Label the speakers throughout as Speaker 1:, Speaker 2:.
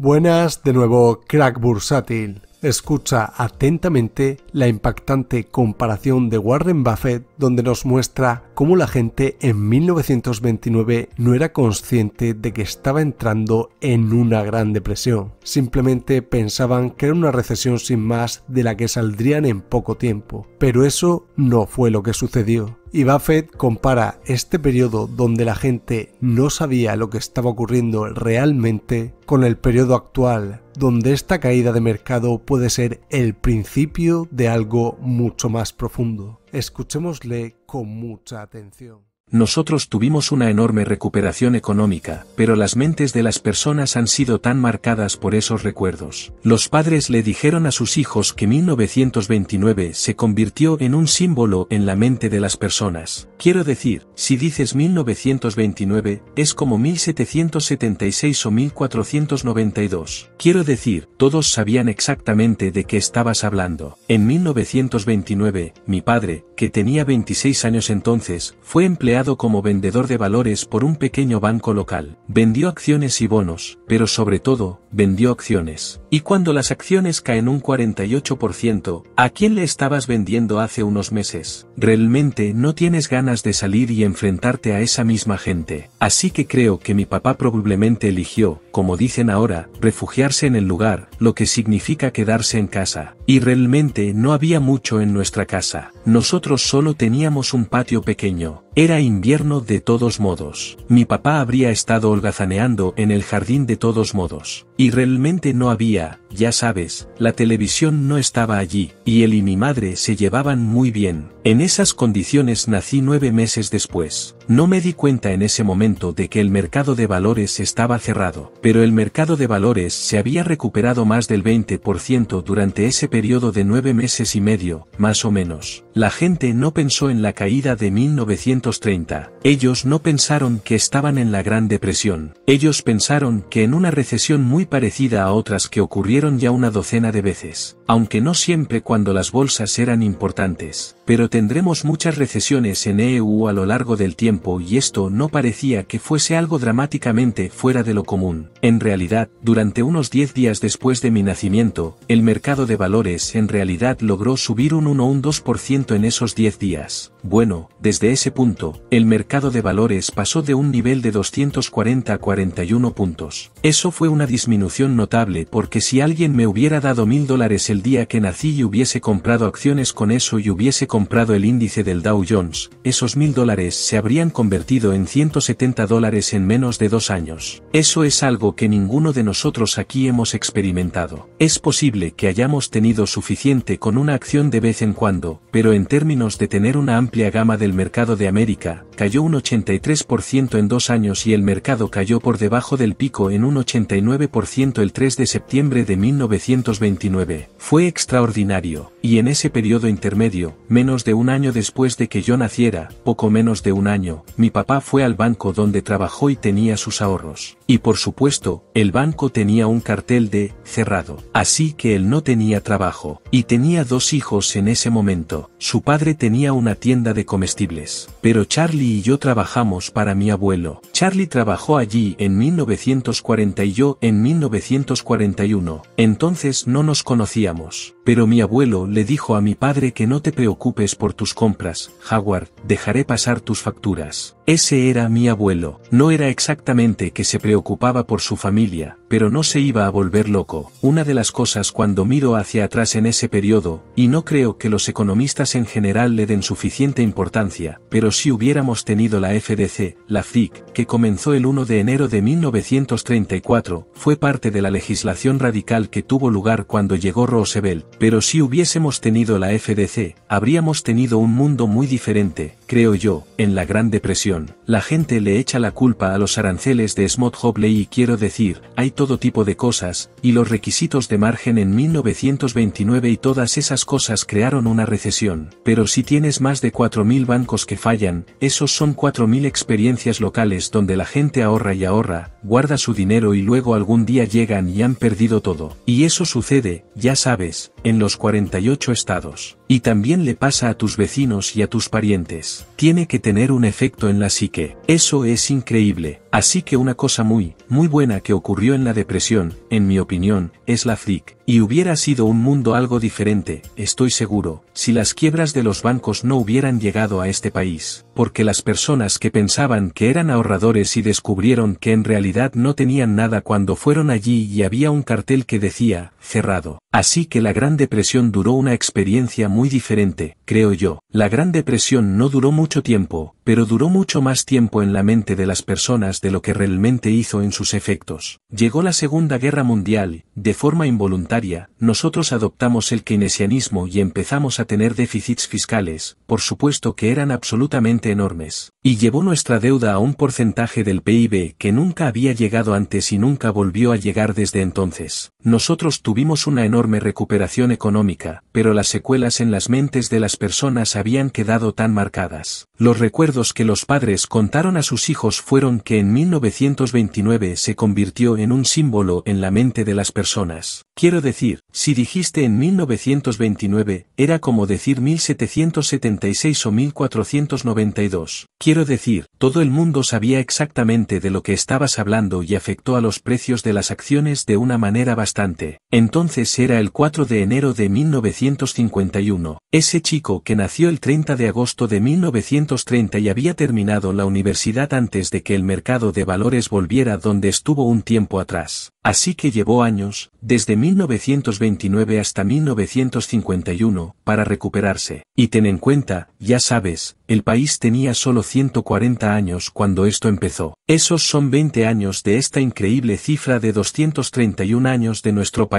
Speaker 1: Buenas de nuevo, crack bursátil. Escucha atentamente la impactante comparación de Warren Buffett donde nos muestra cómo la gente en 1929 no era consciente de que estaba entrando en una gran depresión. Simplemente pensaban que era una recesión sin más de la que saldrían en poco tiempo. Pero eso no fue lo que sucedió. Y Buffett compara este periodo donde la gente no sabía lo que estaba ocurriendo realmente con el periodo actual, donde esta caída de mercado puede ser el principio de algo mucho más profundo. Escuchémosle con mucha atención. Nosotros tuvimos una enorme recuperación económica, pero las mentes de las personas han sido tan marcadas por esos recuerdos. Los padres le dijeron a sus hijos que 1929 se convirtió en un símbolo en la mente de las personas. Quiero decir, si dices 1929, es como 1776 o 1492. Quiero decir, todos sabían exactamente de qué estabas hablando. En 1929, mi padre, que tenía 26 años entonces, fue empleado como vendedor de valores por un pequeño banco local. Vendió acciones y bonos, pero sobre todo, vendió acciones. Y cuando las acciones caen un 48%, ¿a quién le estabas vendiendo hace unos meses? Realmente no tienes ganas de salir y enfrentarte a esa misma gente. Así que creo que mi papá probablemente eligió, como dicen ahora, refugiarse en el lugar, lo que significa quedarse en casa. Y realmente no había mucho en nuestra casa. Nosotros solo teníamos un patio pequeño. Era invierno de todos modos. Mi papá habría estado holgazaneando en el jardín de todos modos. Y realmente no había, ya sabes, la televisión no estaba allí, y él y mi madre se llevaban muy bien. En esas condiciones nací nueve meses después. No me di cuenta en ese momento de que el mercado de valores estaba cerrado, pero el mercado de valores se había recuperado más del 20% durante ese periodo de nueve meses y medio, más o menos. La gente no pensó en la caída de 1930, ellos no pensaron que estaban en la Gran Depresión, ellos pensaron que en una recesión muy parecida a otras que ocurrieron ya una docena de veces, aunque no siempre cuando las bolsas eran importantes pero tendremos muchas recesiones en EU a lo largo del tiempo y esto no parecía que fuese algo dramáticamente fuera de lo común. En realidad, durante unos 10 días después de mi nacimiento, el mercado de valores en realidad logró subir un 1 2% en esos 10 días. Bueno, desde ese punto, el mercado de valores pasó de un nivel de 240 a 41 puntos. Eso fue una disminución notable porque si alguien me hubiera dado mil dólares el día que nací y hubiese comprado acciones con eso y hubiese comprado el índice del Dow Jones, esos mil dólares se habrían convertido en 170 dólares en menos de dos años. Eso es algo que ninguno de nosotros aquí hemos experimentado. Es posible que hayamos tenido suficiente con una acción de vez en cuando, pero en términos de tener una amplia amplia gama del mercado de América, cayó un 83% en dos años y el mercado cayó por debajo del pico en un 89% el 3 de septiembre de 1929. Fue extraordinario, y en ese periodo intermedio, menos de un año después de que yo naciera, poco menos de un año, mi papá fue al banco donde trabajó y tenía sus ahorros. Y por supuesto, el banco tenía un cartel de cerrado, así que él no tenía trabajo, y tenía dos hijos en ese momento. Su padre tenía una tienda de comestibles, pero Charlie y yo trabajamos para mi abuelo. Charlie trabajó allí en 1940 y yo en 1941, entonces no nos conocíamos. Pero mi abuelo le dijo a mi padre que no te preocupes por tus compras, Howard, dejaré pasar tus facturas. Ese era mi abuelo. No era exactamente que se preocupaba por su familia, pero no se iba a volver loco. Una de las cosas cuando miro hacia atrás en ese periodo, y no creo que los economistas en general le den suficiente importancia, pero si hubiéramos tenido la FDC, la FIC, que comenzó el 1 de enero de 1934, fue parte de la legislación radical que tuvo lugar cuando llegó Roosevelt, pero si hubiésemos tenido la FDC, habríamos tenido un mundo muy diferente, creo yo, en la Gran Depresión. La gente le echa la culpa a los aranceles de smoot hobley y quiero decir, hay todo tipo de cosas, y los requisitos de margen en 1929 y todas esas cosas crearon una recesión, pero si tienes más de 4.000 bancos que fallan, eso son 4.000 experiencias locales donde la gente ahorra y ahorra, guarda su dinero y luego algún día llegan y han perdido todo. Y eso sucede, ya sabes, en los 48 estados. Y también le pasa a tus vecinos y a tus parientes. Tiene que tener un efecto en la psique. Eso es increíble. Así que una cosa muy, muy buena que ocurrió en la depresión, en mi opinión, es la fric. Y hubiera sido un mundo algo diferente, estoy seguro, si las quiebras de los bancos no hubieran llegado a este país. Porque las personas que pensaban que eran ahorradores y descubrieron que en realidad no tenían nada cuando fueron allí y había un cartel que decía, cerrado. Así que la Gran Depresión duró una experiencia muy diferente, creo yo. La Gran Depresión no duró mucho tiempo, pero duró mucho más tiempo en la mente de las personas de lo que realmente hizo en sus efectos. Llegó la Segunda Guerra Mundial, de forma involuntaria, nosotros adoptamos el keynesianismo y empezamos a tener déficits fiscales, por supuesto que eran absolutamente enormes y llevó nuestra deuda a un porcentaje del PIB que nunca había llegado antes y nunca volvió a llegar desde entonces. Nosotros tuvimos una enorme recuperación económica, pero las secuelas en las mentes de las personas habían quedado tan marcadas. Los recuerdos que los padres contaron a sus hijos fueron que en 1929 se convirtió en un símbolo en la mente de las personas. Quiero decir, si dijiste en 1929, era como decir 1776 o 1492. Quiero decir, todo el mundo sabía exactamente de lo que estabas hablando y afectó a los precios de las acciones de una manera bastante entonces era el 4 de enero de 1951, ese chico que nació el 30 de agosto de 1930 y había terminado la universidad antes de que el mercado de valores volviera donde estuvo un tiempo atrás. Así que llevó años, desde 1929 hasta 1951, para recuperarse. Y ten en cuenta, ya sabes, el país tenía solo 140 años cuando esto empezó. Esos son 20 años de esta increíble cifra de 231 años de nuestro país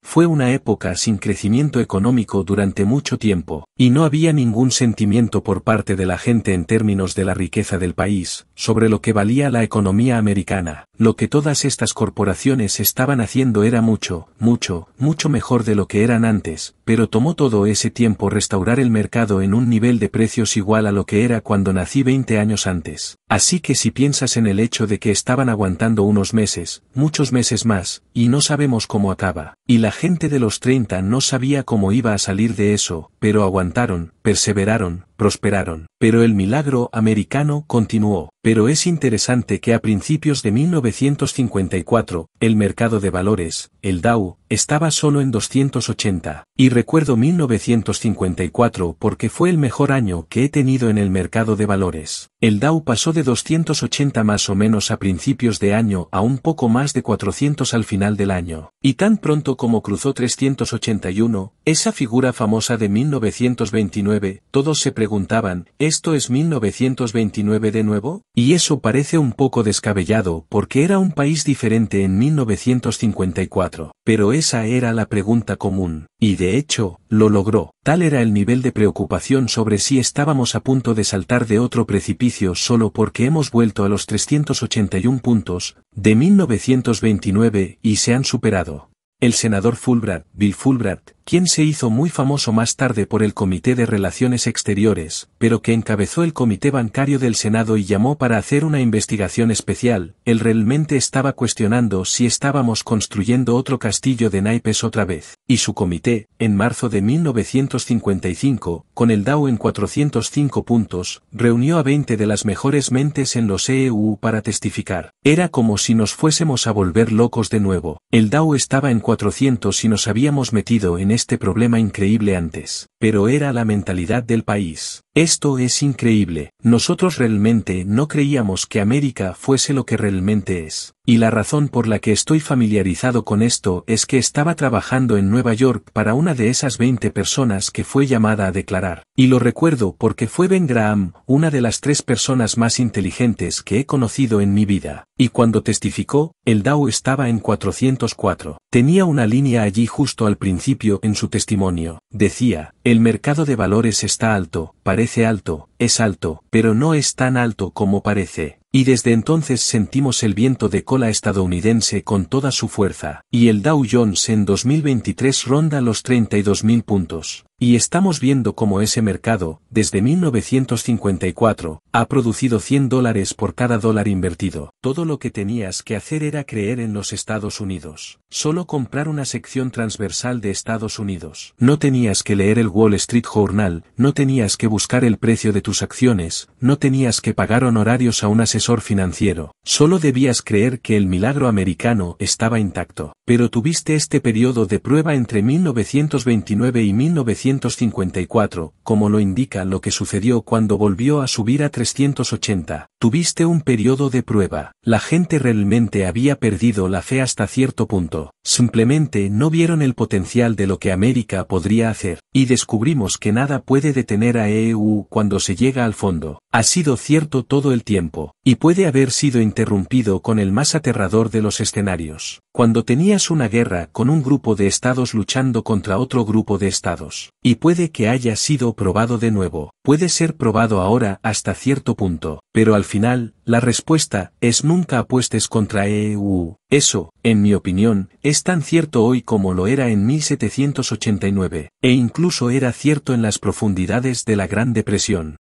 Speaker 1: fue una época sin crecimiento económico durante mucho tiempo, y no había ningún sentimiento por parte de la gente en términos de la riqueza del país, sobre lo que valía la economía americana. Lo que todas estas corporaciones estaban haciendo era mucho, mucho, mucho mejor de lo que eran antes, pero tomó todo ese tiempo restaurar el mercado en un nivel de precios igual a lo que era cuando nací 20 años antes. Así que si piensas en el hecho de que estaban aguantando unos meses, muchos meses más, y no sabemos cómo acaba, y la gente de los 30 no sabía cómo iba a salir de eso, pero aguantaron, perseveraron, prosperaron. Pero el milagro americano continuó. Pero es interesante que a principios de 1954, el mercado de valores, el Dow, estaba solo en 280, y recuerdo 1954 porque fue el mejor año que he tenido en el mercado de valores. El Dow pasó de 280 más o menos a principios de año a un poco más de 400 al final del año, y tan pronto como cruzó 381, esa figura famosa de 1929, todos se preguntaban, ¿esto es 1929 de nuevo? Y eso parece un poco descabellado porque era un país diferente en 1954. Pero esa era la pregunta común, y de hecho, lo logró. Tal era el nivel de preocupación sobre si estábamos a punto de saltar de otro precipicio solo porque hemos vuelto a los 381 puntos, de 1929, y se han superado. El senador Fulbright, Bill Fulbright, quien se hizo muy famoso más tarde por el Comité de Relaciones Exteriores, pero que encabezó el Comité Bancario del Senado y llamó para hacer una investigación especial, él realmente estaba cuestionando si estábamos construyendo otro castillo de naipes otra vez, y su comité, en marzo de 1955, con el DAO en 405 puntos, reunió a 20 de las mejores mentes en los EU para testificar. Era como si nos fuésemos a volver locos de nuevo. El DAO estaba en 400 y nos habíamos metido en este problema increíble antes pero era la mentalidad del país. Esto es increíble, nosotros realmente no creíamos que América fuese lo que realmente es, y la razón por la que estoy familiarizado con esto es que estaba trabajando en Nueva York para una de esas 20 personas que fue llamada a declarar, y lo recuerdo porque fue Ben Graham, una de las tres personas más inteligentes que he conocido en mi vida, y cuando testificó, el DAO estaba en 404. Tenía una línea allí justo al principio en su testimonio, decía, el mercado de valores está alto, parece alto, es alto, pero no es tan alto como parece. Y desde entonces sentimos el viento de cola estadounidense con toda su fuerza, y el Dow Jones en 2023 ronda los 32.000 puntos. Y estamos viendo cómo ese mercado, desde 1954, ha producido 100 dólares por cada dólar invertido. Todo lo que tenías que hacer era creer en los Estados Unidos. Solo comprar una sección transversal de Estados Unidos. No tenías que leer el Wall Street Journal, no tenías que buscar el precio de tus acciones, no tenías que pagar honorarios a un asesor financiero. Solo debías creer que el milagro americano estaba intacto. Pero tuviste este periodo de prueba entre 1929 y 1900. 354, como lo indica lo que sucedió cuando volvió a subir a 380. Tuviste un periodo de prueba. La gente realmente había perdido la fe hasta cierto punto. Simplemente no vieron el potencial de lo que América podría hacer. Y descubrimos que nada puede detener a EU cuando se llega al fondo. Ha sido cierto todo el tiempo. Y puede haber sido interrumpido con el más aterrador de los escenarios. Cuando tenías una guerra con un grupo de estados luchando contra otro grupo de estados. Y puede que haya sido probado de nuevo, puede ser probado ahora hasta cierto punto, pero al final, la respuesta es nunca apuestes contra EU. Eso, en mi opinión, es tan cierto hoy como lo era en 1789, e incluso era cierto en las profundidades de la Gran Depresión.